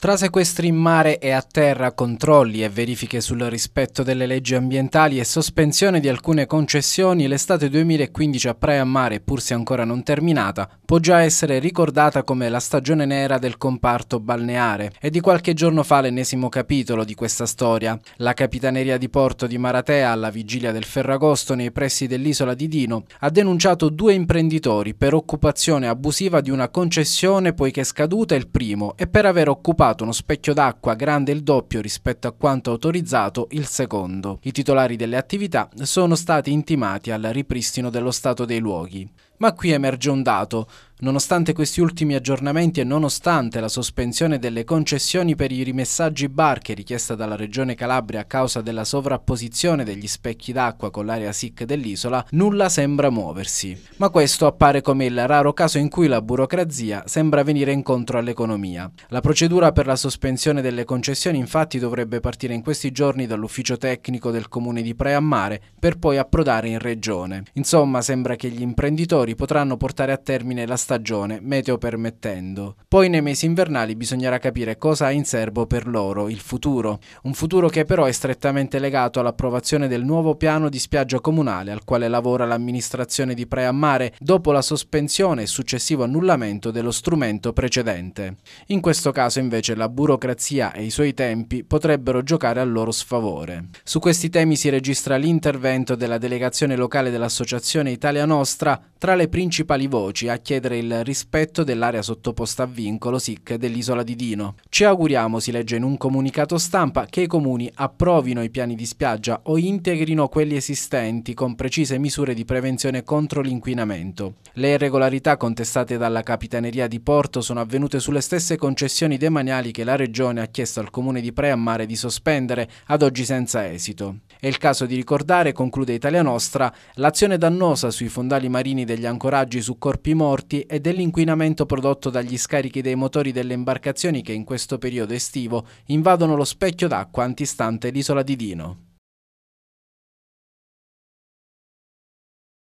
Tra sequestri in mare e a terra, controlli e verifiche sul rispetto delle leggi ambientali e sospensione di alcune concessioni, l'estate 2015 a Praia Mare, pur se ancora non terminata, può già essere ricordata come la stagione nera del comparto balneare. E di qualche giorno fa l'ennesimo capitolo di questa storia. La Capitaneria di Porto di Maratea, alla vigilia del Ferragosto nei pressi dell'isola di Dino, ha denunciato due imprenditori per occupazione abusiva di una concessione poiché scaduta il primo e per aver occupato installato uno specchio d'acqua grande il doppio rispetto a quanto autorizzato il secondo. I titolari delle attività sono stati intimati al ripristino dello stato dei luoghi. Ma qui emerge un dato. Nonostante questi ultimi aggiornamenti e nonostante la sospensione delle concessioni per i rimessaggi barche richiesta dalla Regione Calabria a causa della sovrapposizione degli specchi d'acqua con l'area SIC dell'isola, nulla sembra muoversi. Ma questo appare come il raro caso in cui la burocrazia sembra venire incontro all'economia. La procedura per la sospensione delle concessioni infatti dovrebbe partire in questi giorni dall'ufficio tecnico del comune di Preammare per poi approdare in regione. Insomma, sembra che gli imprenditori giocatori potranno portare a termine la stagione, meteo permettendo. Poi nei mesi invernali bisognerà capire cosa ha in serbo per loro il futuro, un futuro che però è strettamente legato all'approvazione del nuovo piano di spiaggia comunale al quale lavora l'amministrazione di Preammare dopo la sospensione e successivo annullamento dello strumento precedente. In questo caso invece la burocrazia e i suoi tempi potrebbero giocare a loro sfavore. Su questi temi si registra l'intervento della delegazione locale dell'Associazione Italia Nostra tra le le principali voci a chiedere il rispetto dell'area sottoposta a vincolo SIC dell'isola di Dino. Ci auguriamo, si legge in un comunicato stampa, che i comuni approvino i piani di spiaggia o integrino quelli esistenti con precise misure di prevenzione contro l'inquinamento. Le irregolarità contestate dalla Capitaneria di Porto sono avvenute sulle stesse concessioni demaniali che la Regione ha chiesto al comune di Preammare di sospendere, ad oggi senza esito. È il caso di ricordare, conclude Italia Nostra, l'azione dannosa sui fondali marini degli ancoraggi su corpi morti e dell'inquinamento prodotto dagli scarichi dei motori delle imbarcazioni che in questo periodo estivo invadono lo specchio d'acqua antistante l'isola di Dino.